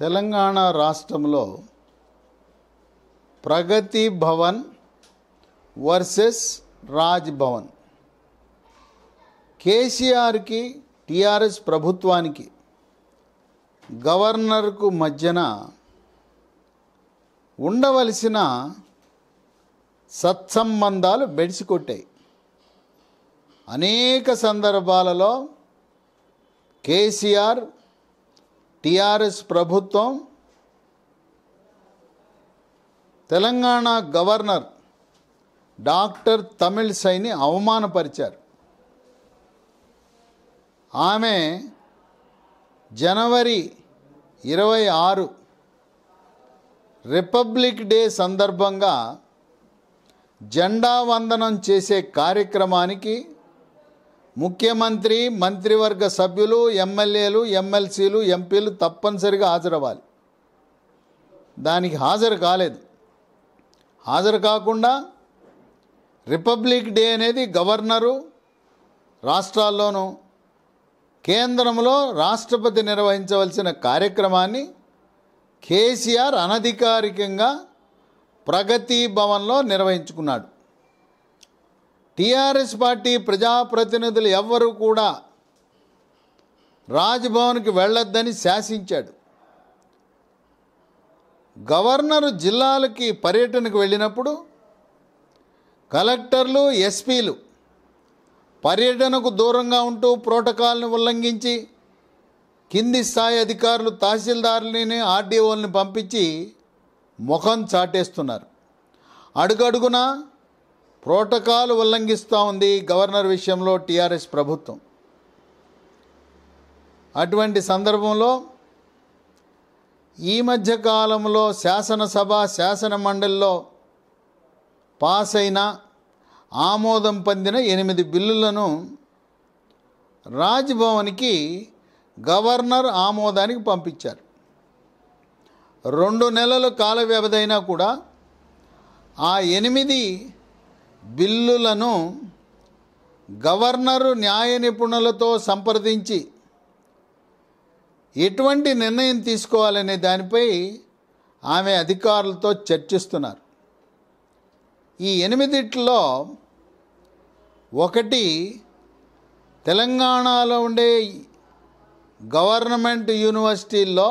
తెలంగాణ రాష్ట్రంలో ప్రగతి భవన్ వర్సెస్ రాజ్ భవన్ కేసీఆర్కి టీఆర్ఎస్ ప్రభుత్వానికి గవర్నర్కు మధ్యన ఉండవలసిన సత్సంబంధాలు బెడిసికొట్టాయి అనేక సందర్భాలలో కేసీఆర్ టీఆర్ఎస్ ప్రభుత్వం Telangana governor doctor Tamilisai అవమానపరిచారు ఆమె జనవరి ఇరవై ఆరు రిపబ్లిక్ డే సందర్భంగా జెండా వందనం చేసే కార్యక్రమానికి ముఖ్యమంత్రి మంత్రివర్గ సభ్యులు ఎమ్మెల్యేలు ఎమ్మెల్సీలు ఎంపీలు తప్పనిసరిగా హాజరవ్వాలి దానికి హాజరు కాలేదు హాజరు కాకుండా రిపబ్లిక్ డే అనేది గవర్నరు రాష్ట్రాల్లోనూ కేంద్రంలో రాష్ట్రపతి నిర్వహించవలసిన కార్యక్రమాన్ని కేసీఆర్ అనధికారికంగా ప్రగతి భవన్లో నిర్వహించుకున్నాడు టీఆర్ఎస్ పార్టీ ప్రజాప్రతినిధులు ఎవ్వరూ కూడా రాజ్భవన్కి వెళ్ళొద్దని శాసించాడు గవర్నరు జిల్లాలకి పర్యటనకు వెళ్ళినప్పుడు కలెక్టర్లు ఎస్పీలు పర్యటనకు దూరంగా ఉంటూ ప్రోటోకాల్ని ఉల్లంఘించి కింది స్థాయి అధికారులు తహసీల్దారుని ఆర్డీఓల్ని పంపించి ముఖం చాటేస్తున్నారు అడుగడుగునా ప్రోటోకాల్ ఉల్లంఘిస్తూ ఉంది గవర్నర్ విషయంలో టీఆర్ఎస్ ప్రభుత్వం అటువంటి సందర్భంలో ఈ మధ్య కాలంలో శాసనసభ శాసన మండలిలో పాస్ అయిన ఆమోదం పొందిన ఎనిమిది బిల్లులను రాజ్భవన్కి గవర్నర్ ఆమోదానికి పంపించారు రెండు నెలలు కాల వ్యవధి అయినా కూడా ఆ ఎనిమిది బిల్లులను గవర్నరు న్యాయ నిపుణులతో సంప్రదించి ఎటువంటి నిర్ణయం తీసుకోవాలనే దానిపై ఆమె అధికారులతో చర్చిస్తున్నారు ఈ ఎనిమిదిట్లో ఒకటి తెలంగాణలో ఉండే గవర్నమెంట్ యూనివర్సిటీల్లో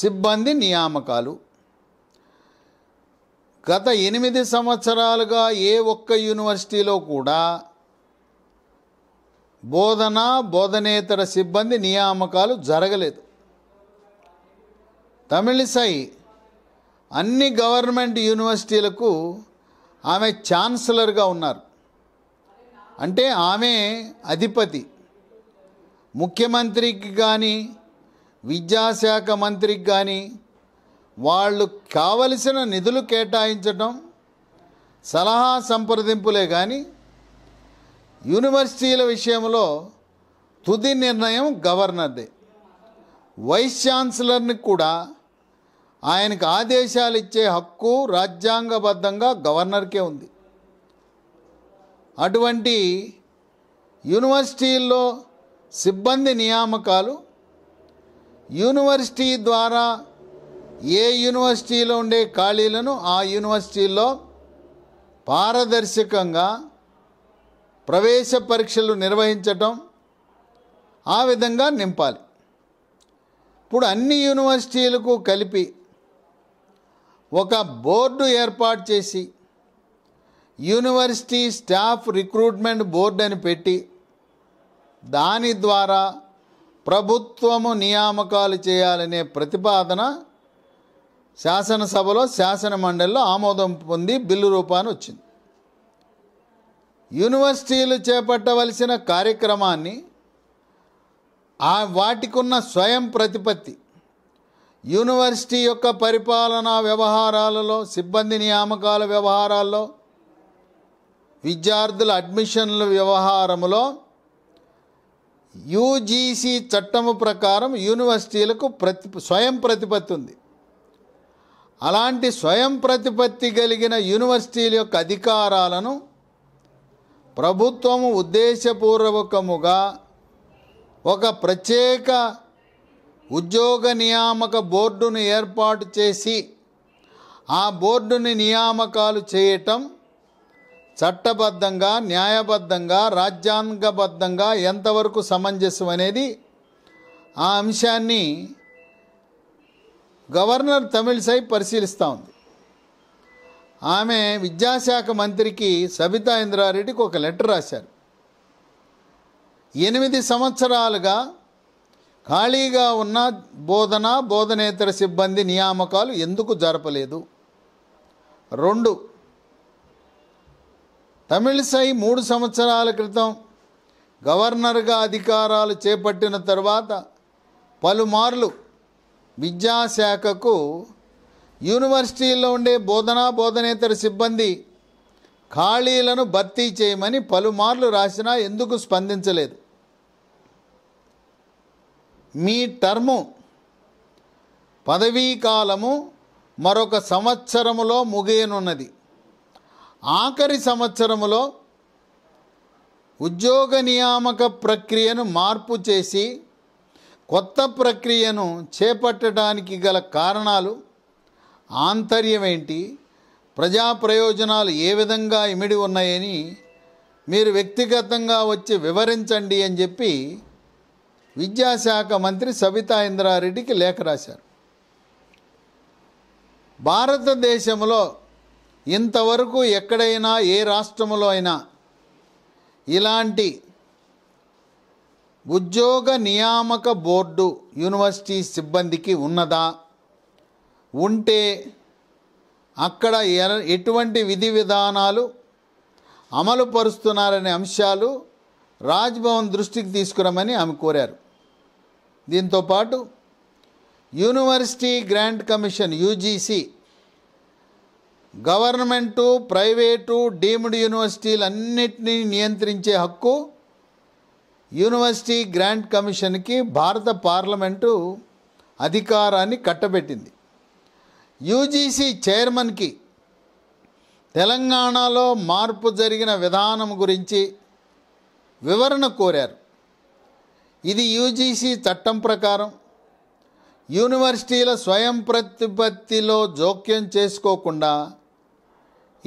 సిబ్బంది నియామకాలు గత ఎనిమిది సంవత్సరాలుగా ఏ ఒక్క యూనివర్సిటీలో కూడా బోధన బోధనేతర సిబ్బంది నియామకాలు జరగలేదు తమిళిసై అన్ని గవర్నమెంట్ యూనివర్సిటీలకు ఆమె ఛాన్సలర్గా ఉన్నారు అంటే ఆమె అధిపతి ముఖ్యమంత్రికి కానీ విద్యాశాఖ మంత్రికి కానీ వాళ్ళు కావలసిన నిధులు కేటాయించడం సలహా సంప్రదింపులే కానీ యూనివర్సిటీల విషయంలో తుది నిర్ణయం గవర్నర్దే వైస్ ఛాన్సలర్ని కూడా ఆయనకు ఆదేశాలు ఇచ్చే హక్కు రాజ్యాంగబద్ధంగా గవర్నర్కే ఉంది అటువంటి యూనివర్సిటీల్లో సిబ్బంది నియామకాలు యూనివర్సిటీ ద్వారా ఏ యూనివర్సిటీలో ఉండే ఖాళీలను ఆ యూనివర్సిటీల్లో పారదర్శకంగా ప్రవేశ పరీక్షలు నిర్వహించటం ఆ విధంగా నింపాలి ఇప్పుడు అన్ని యూనివర్సిటీలకు కలిపి ఒక బోర్డు ఏర్పాటు చేసి యూనివర్సిటీ స్టాఫ్ రిక్రూట్మెంట్ బోర్డు అని పెట్టి దాని ద్వారా ప్రభుత్వము నియామకాలు చేయాలనే ప్రతిపాదన శాసనసభలో శాసన మండలిలో ఆమోదం పొంది బిల్లు రూపాన్ని వచ్చింది యూనివర్సిటీలు చేపట్టవలసిన కార్యక్రమాన్ని ఆ వాటికున్న స్వయం ప్రతిపత్తి యూనివర్సిటీ యొక్క పరిపాలనా వ్యవహారాలలో సిబ్బంది నియామకాల వ్యవహారాల్లో విద్యార్థుల అడ్మిషన్ల వ్యవహారంలో యూజీసీ చట్టము ప్రకారం యూనివర్సిటీలకు ప్రతి స్వయం ప్రతిపత్తి ఉంది అలాంటి స్వయం ప్రతిపత్తి కలిగిన యూనివర్సిటీల యొక్క అధికారాలను ప్రభుత్వము ఉద్దేశపూర్వకముగా ఒక ప్రత్యేక ఉద్యోగ నియామక బోర్డును ఏర్పాటు చేసి ఆ బోర్డుని నియామకాలు చేయటం చట్టబద్ధంగా న్యాయబద్ధంగా రాజ్యాంగబద్ధంగా ఎంతవరకు సమంజసం అనేది ఆ అంశాన్ని గవర్నర్ తమిళసై పరిశీలిస్తూ ఉంది ఆమె విద్యాశాఖ మంత్రికి సబితా ఇంద్రారెడ్డికి ఒక లెటర్ రాశారు ఎనిమిది సంవత్సరాలుగా ఖాళీగా ఉన్న బోధన బోధనేతర సిబ్బంది నియామకాలు ఎందుకు జరపలేదు రెండు తమిళసై మూడు సంవత్సరాల క్రితం గవర్నర్గా అధికారాలు చేపట్టిన తర్వాత పలుమార్లు విద్యాశాఖకు యూనివర్సిటీల్లో ఉండే బోధనా బోధనేతర సిబ్బంది ఖాళీలను భర్తీ చేయమని పలుమార్లు రాసినా ఎందుకు స్పందించలేదు మీ టర్ము పదవీ కాలము మరొక సంవత్సరములో ముగియనున్నది ఆఖరి సంవత్సరములో ఉద్యోగ నియామక ప్రక్రియను మార్పు చేసి కొత్త ప్రక్రియను చేపట్టడానికి గల కారణాలు ఆంతర్యమేంటి ప్రజా ప్రయోజనాలు ఏ విధంగా ఇమిడి ఉన్నాయని మీరు వ్యక్తిగతంగా వచ్చి వివరించండి అని చెప్పి విద్యాశాఖ మంత్రి సబితా ఇంద్రారెడ్డికి లేఖ రాశారు భారతదేశంలో ఇంతవరకు ఎక్కడైనా ఏ రాష్ట్రంలో అయినా ఇలాంటి ఉద్యోగ నియామక బోర్డు యూనివర్సిటీ సిబ్బందికి ఉన్నదా ఉంటే అక్కడ ఎటువంటి విధి విధానాలు అమలు పరుస్తున్నారనే అంశాలు రాజ్భవన్ దృష్టికి తీసుకురమని ఆమె కోరారు దీంతోపాటు university grants commission UGC government private deemed యూనివర్సిటీలన్నింటినీ నియంత్రించే హక్కు యూనివర్సిటీ గ్రాంట్ కమిషన్కి భారత పార్లమెంటు అధికారాన్ని కట్టబెట్టింది యూజీసీ చైర్మన్కి తెలంగాణలో మార్పు జరిగిన విధానం గురించి వివరణ కోరారు ఇది యూజీసీ చట్టం ప్రకారం యూనివర్సిటీల స్వయం ప్రతిపత్తిలో జోక్యం చేసుకోకుండా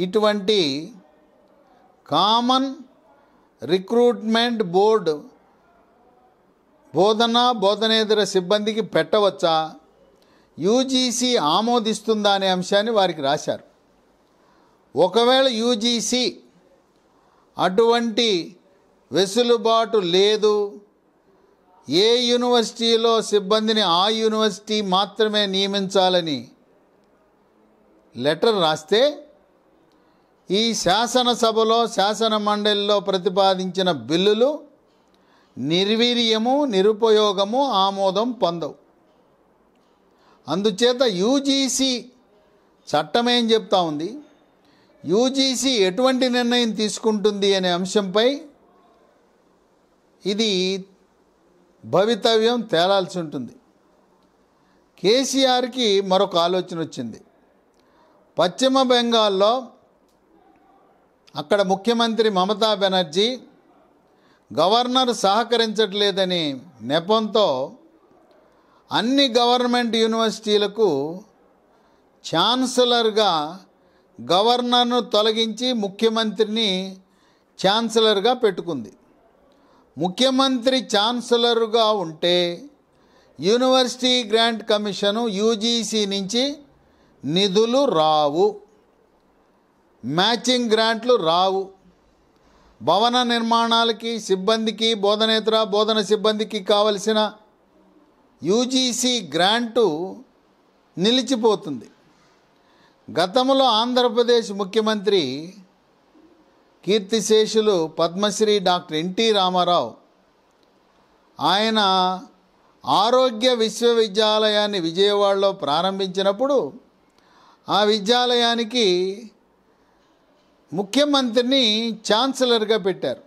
ఇటువంటి కామన్ రిక్రూట్మెంట్ బోర్డు బోధన బోధనేతర సిబ్బందికి పెట్టవచ్చా యూజీసీ ఆమోదిస్తుందా అనే అంశాన్ని వారికి రాశారు ఒకవేళ యూజీసీ అటువంటి వెసులుబాటు లేదు ఏ యూనివర్సిటీలో సిబ్బందిని ఆ యూనివర్సిటీ మాత్రమే నియమించాలని లెటర్ రాస్తే ఈ శాసనసభలో శాసన మండలిలో ప్రతిపాదించిన బిల్లులు నిర్వీర్యము నిరుపయోగము ఆమోదం పొందవు అందుచేత యూజీసీ చట్టం ఏం చెప్తా ఉంది యూజీసీ ఎటువంటి నిర్ణయం తీసుకుంటుంది అనే అంశంపై ఇది భవితవ్యం తేలాల్సి ఉంటుంది కేసీఆర్కి మరొక ఆలోచన వచ్చింది పశ్చిమ బెంగాల్లో అక్కడ ముఖ్యమంత్రి మమతా బెనర్జీ గవర్నర్ సహకరించట్లేదని నెపంతో అన్ని గవర్నమెంట్ యూనివర్సిటీలకు ఛాన్సలర్గా గవర్నర్ను తొలగించి ముఖ్యమంత్రిని ఛాన్సలర్గా పెట్టుకుంది ముఖ్యమంత్రి ఛాన్సలర్గా ఉంటే యూనివర్సిటీ గ్రాంట్ కమిషను యూజీసీ నుంచి నిధులు రావు మ్యాచింగ్ గ్రాంట్లు రావు భవన నిర్మాణాలకి సిబ్బందికి బోధనేతర బోధన సిబ్బందికి కావలసిన యూజీసీ గ్రాంటు నిలిచిపోతుంది గతంలో ఆంధ్రప్రదేశ్ ముఖ్యమంత్రి కీర్తిశేషులు పద్మశ్రీ డాక్టర్ ఎన్టీ రామారావు ఆయన ఆరోగ్య విశ్వవిద్యాలయాన్ని విజయవాడలో ప్రారంభించినప్పుడు ఆ విద్యాలయానికి ముఖ్యమంత్రిని ఛాన్సలర్గా పెట్టారు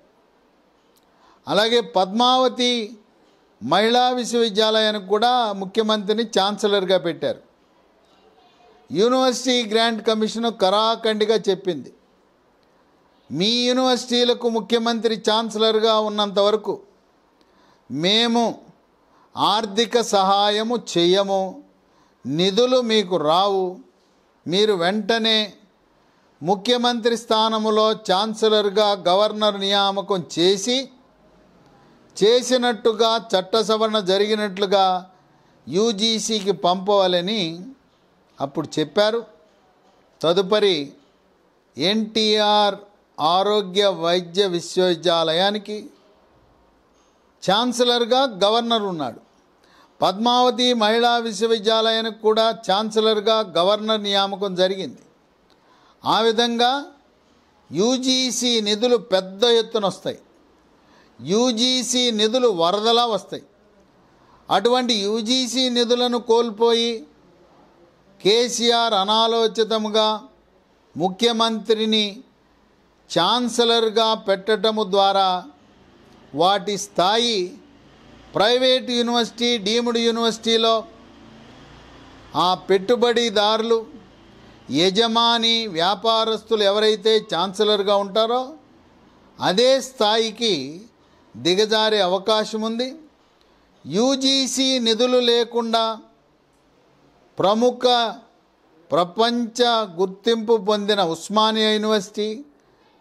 అలాగే పద్మావతి మహిళా విశ్వవిద్యాలయానికి కూడా ముఖ్యమంత్రిని ఛాన్సలర్గా పెట్టారు యూనివర్సిటీ గ్రాంట్ కమిషన్ కరాఖండిగా చెప్పింది మీ యూనివర్సిటీలకు ముఖ్యమంత్రి ఛాన్సలర్గా ఉన్నంత వరకు మేము ఆర్థిక సహాయము చేయము నిధులు మీకు రావు మీరు వెంటనే ముఖ్యమంత్రి స్థానములో ఛాన్సలర్గా గవర్నర్ నియామకం చేసి చేసినట్టుగా చట్ట సవరణ జరిగినట్లుగా యూజీసీకి పంపవాలని అప్పుడు చెప్పారు తదుపరి ఎన్టీఆర్ ఆరోగ్య వైద్య విశ్వవిద్యాలయానికి ఛాన్సలర్గా గవర్నర్ ఉన్నాడు పద్మావతి మహిళా విశ్వవిద్యాలయానికి కూడా ఛాన్సలర్గా గవర్నర్ నియామకం జరిగింది ఆ విధంగా యూజీసీ నిధులు పెద్ద ఎత్తున వస్తాయి యూజీసీ నిధులు వరదలా వస్తాయి అటువంటి యూజీసీ నిధులను కోల్పోయి కేసీఆర్ అనాలోచితంగా ముఖ్యమంత్రిని ఛాన్సలర్గా పెట్టడము ద్వారా వాటి స్థాయి ప్రైవేట్ యూనివర్సిటీ డీమ్డ్ యూనివర్సిటీలో ఆ పెట్టుబడిదారులు యజమాని వ్యాపారస్తులు ఎవరైతే ఛాన్సలర్గా ఉంటారో అదే స్థాయికి దిగజారే అవకాశం ఉంది యూజీసీ నిధులు లేకుండా ప్రముఖ ప్రపంచ గుర్తింపు పొందిన ఉస్మానియా యూనివర్సిటీ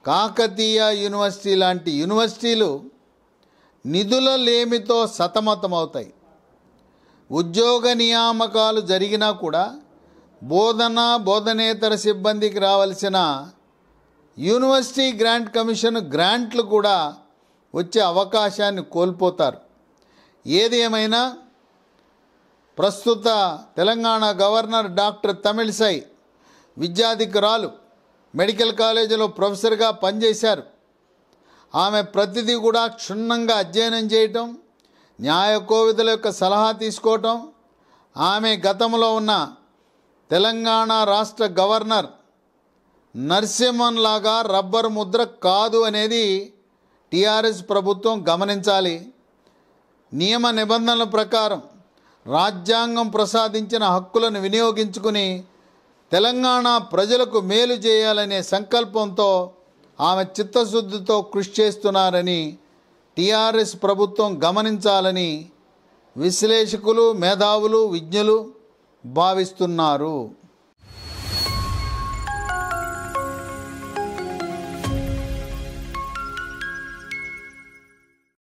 కాకతీయ యూనివర్సిటీ లాంటి యూనివర్సిటీలు నిధుల లేమితో సతమతమవుతాయి ఉద్యోగ నియామకాలు జరిగినా కూడా బోధన బోధనేతర సిబ్బందికి రావాల్సిన యూనివర్సిటీ గ్రాంట్ కమిషన్ గ్రాంట్లు కూడా వచ్చే అవకాశాన్ని కోల్పోతారు ఏది ఏమైనా ప్రస్తుత తెలంగాణ గవర్నర్ డాక్టర్ తమిళిసై విద్యాధికరాలు మెడికల్ కాలేజీలో ప్రొఫెసర్గా పనిచేశారు ఆమె ప్రతిదీ కూడా క్షుణ్ణంగా అధ్యయనం చేయటం న్యాయ కోవిదుల యొక్క సలహా తీసుకోవటం ఆమె గతంలో ఉన్న తెలంగాణ రాష్ట్ర గవర్నర్ నరసింహన్ లాగా రబ్బర్ ముద్ర కాదు అనేది టీఆర్ఎస్ ప్రభుత్వం గమనించాలి నియమ నిబంధనల ప్రకారం రాజ్యాంగం ప్రసాదించిన హక్కులను వినియోగించుకుని తెలంగాణ ప్రజలకు మేలు చేయాలనే సంకల్పంతో ఆమె చిత్తశుద్ధితో కృషి చేస్తున్నారని టీఆర్ఎస్ ప్రభుత్వం గమనించాలని విశ్లేషకులు మేధావులు విజ్ఞులు భావిస్తున్నారు